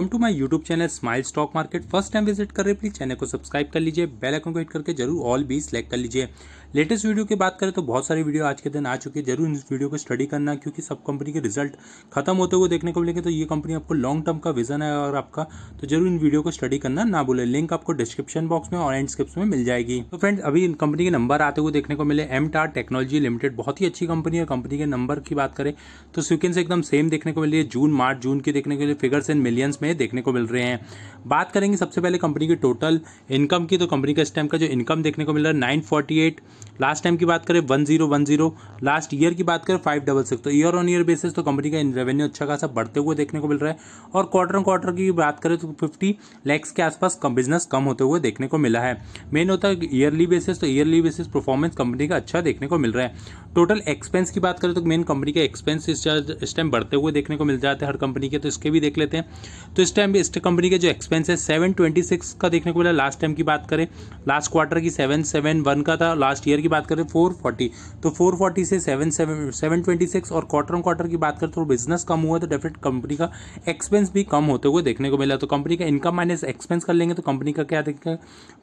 come to my YouTube channel smile stock market first time visit कर रहे please channel को subscribe कर लीजिए बेल आइकन को हिट करके जरूर ऑल भी सेलेक्ट कर लीजिए लेटेस्ट वीडियो की बात करें तो बहुत सारी वीडियो आज के दिन आ चुकी है जरूर इस वीडियो को स्टडी करना क्योंकि सब कंपनी के रिजल्ट खत्म होते हुए देखने को मिलेंगे तो ये कंपनी आपको लॉन्ग टर्म का विजन है और आपका तो जरूर इन वीडियो को स्टडी करना ना भूलें लिंक आपको डिस्क्रिप्शन बॉक्स में और एंड स्क्रिप्स में मिल जाएगी तो फ्रेंड्स अभी इन कंपनी के नंबर आते हुए देखने को मिले एम टार टेक्नोलॉजी लिमिटेड बहुत ही अच्छी कंपनी है कंपनी के नंबर की बात करें तो से एकदम सेम देखने को मिली है जून मार्च जून की देखने के लिए फिगर्स इन मिलियंस में देखने को मिल रहे हैं बात करेंगे सबसे पहले कंपनी की टोटल इनकम की तो कंपनी का इस टाइम का जो इनकम देखने को मिल रहा है नाइन लास्ट टाइम की बात करें one zero one zero last year की बात करें फाइव डबल सिक्स तो ईयर ऑन ईयर बेसिस तो कंपनी का रेवेन्यू अच्छा खासा बढ़ते हुए देखने को मिल रहा है और क्वार्टर ऑन क्वार्टर की बात करें तो फिफ्टी लैक्स के आसपास कम बिजनेस कम होते हुए देखने को मिला है मेन होता है ईयरली बेसिस तो ईयरली बेसिस परफॉर्मेंस कंपनी का अच्छा देखने को मिल रहा है टोटल एक्सपेंस की बात करें तो मेन कंपनी के एक्सपेंस इस टाइम बढ़ते हुए देखने को मिल जाते हैं हर कंपनी के तो इसके भी देख लेते हैं तो इस टाइम इस कंपनी के जो एक्सपेंस है सेवन ट्वेंटी सिक्स का देखने को मिला लास्ट टाइम की बात करें लास्ट क्वार्टर की सेवन सेवन वन का था लास्ट लास्ट ईयर की बात करें फोर फोर्टी तो फोर फोर्टी से seven seven seven twenty six और क्वार्टर ऑन क्वार्टर की बात करें तो बिजनेस कम हुआ तो डेफिनेट कंपनी का एक्सपेंस भी कम होते हुए देखने को मिला तो कंपनी का इनकम माइनस एक्सपेंस कर लेंगे तो कंपनी का क्या देखेंगे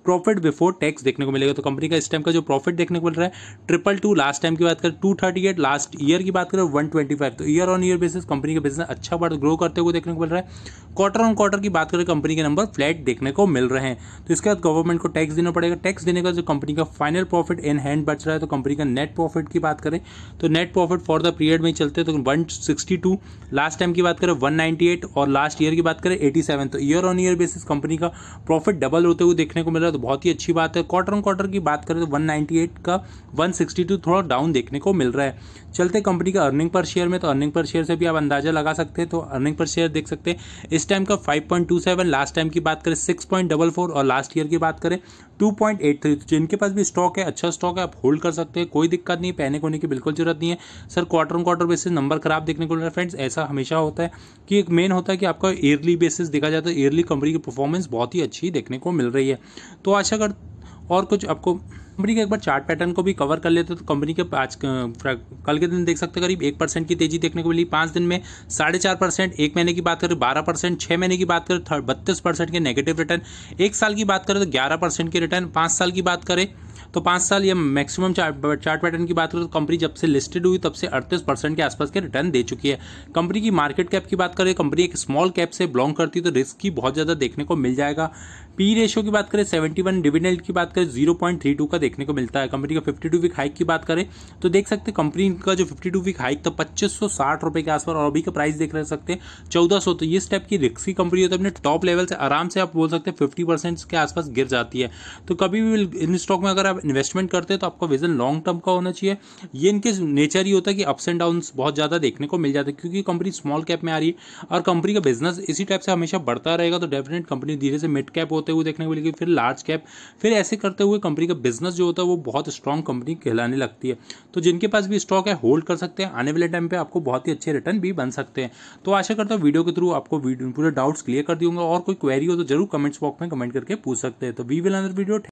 प्रॉफिट बिफोर टैक्स देखने को मिलेगा तो कंपनी का इस टाइम का जो प्रॉफिट देखने को मिल रहा है ट्रिपल टू लास्ट टाइम की बात करें two thirty eight last year की बात करें वन ट्वेंटी फाइव तो year on year basis company का बिजनेस अच्छा बढ़ ग्रो करते हुए देखने को मिल रहा है क्वार्टर ऑन क्वार्टर की बात करें कंपनी के नंबर फ्लैट देखने को मिल रहे हैं तो इसके बाद गवर्नमेंट को टैक्स देना पड़ेगा टैक्स देने का जो कंपनी का फाइनल प्रॉफिट इन हैंड बच रहा है तो कंपनी का नेट प्रॉफिट की बात करें तो net profit for the period में चलते तो 162 लास्ट टाइम की बात करें 198 और लास्ट ईयर की बात करें 87 तो year on year basis company का प्रॉफिट डबल होते हुए देखने को मिल रहा है तो बहुत ही अच्छी बात है क्वार्टर ऑन क्वार्टर की बात करें तो वन का वन थोड़ा डाउन देखने को मिल रहा है चलते कंपनी का अर्निंग पर शेयर में तो अर्निंग पर शेयर से भी आप अंदाजा लगा सकते हैं तो अर्निंग पर शेयर देख सकते हैं इस टाइम का 5.27 लास्ट टाइम की बात करें 6.44 और लास्ट ईयर की बात करें 2.83 तो जिनके पास भी स्टॉक है अच्छा स्टॉक स्टॉक है आप होल्ड कर सकते हैं कोई दिक्कत नहीं पहने होने की बिल्कुल जरूरत नहीं है sir quarter on quarter basis number खराब देखने को मिल रहा है फ्रेंड्स ऐसा हमेशा होता है कि एक मेन होता है कि आपका ईयरली बेसिस देखा जाता है ईयरली कंपनी की परफॉर्मेंस बहुत ही अच्छी देखने को मिल रही है तो आशा कर और कुछ आपको कंपनी का एक बार चार्ट पैटर्न को भी कवर कर लेते तो कंपनी के आज कल के दिन देख सकते करीब एक परसेंट की तेजी देखने को मिली पाँच दिन में साढ़े चार परसेंट एक महीने की बात करें तो बारह परसेंट छः महीने की बात करें तो बत्तीस परसेंट के नेगेटिव रिटर्न एक साल की बात करें तो ग्यारह परसेंट के रिटर्न पाँच साल की बात करें तो पाँच साल या मैक्सिमम चार्ट चार्ट पैटर्न की बात करें तो कंपनी जब से लिस्टेड हुई तब से अड़तीस परसेंट के आसपास के रिटर्न दे चुकी है कंपनी की मार्केट कैप की बात करें कंपनी एक स्मॉल कैप से बिलोंग करती है तो रिस्क की बहुत ज़्यादा देखने को मिल जाएगा पी रेशियो की बात करें सेवेंटी वन डिविडेंड की बात करें जीरो पॉइंट थ्री टू का देखने को मिलता है कंपनी का फिफ्टी टू वीक हाइक की बात करें तो देख सकते हैं कंपनी का जो फिफ्टी टू वीक हाइक था पच्चीस सौ साठ रुपये के आसपास और अभी का प्राइस देख रहे सकते हैं चौदह सौ तो इस टाइप की रिक्स की कंपनी है तो अपने टॉप लेवल से आराम से आप बोल सकते हैं फिफ्टी परसेंट के आसपास गिर जाती है तो कभी भी इन स्टॉक में अगर अगर आप इन्वेस्टमेंट करते हैं तो आपका विजन लॉन्ग टर्म का होना चाहिए ये इनके नेचर ही होता है कि अप्स एंड डाउन बहुत ज़्यादा देखने को मिल जाते हैं क्योंकि कंपनी स्मॉल कैप में आ रही है और कंपनी का बिजनेस इसी टाइप से हमेशा बढ़ता रहेगा तो डेफिनेट कंपनी धीरे से मिड कैप होते हुए देखने को मिलेगी फिर लार्ज कैप फिर ऐसे करते हुए कंपनी का बिजनेस जो होता है वो बहुत स्ट्रॉन्ग कंपनी कहलाने लगती है तो जिनके पास भी स्टॉक है होल्ड कर सकते हैं आने वाले टाइम पर आपको बहुत ही अच्छे रिटर्न भी बन सकते हैं तो आशा करता हूँ वीडियो के थ्रू आपको पूरे डाउट्स क्लियर कर दूंगा और कोई क्वेरी हो तो जरूर कमेंट्स बॉक्स में कमेंट करके पूछ सकते हैं तो वी विल अंदर वीडियो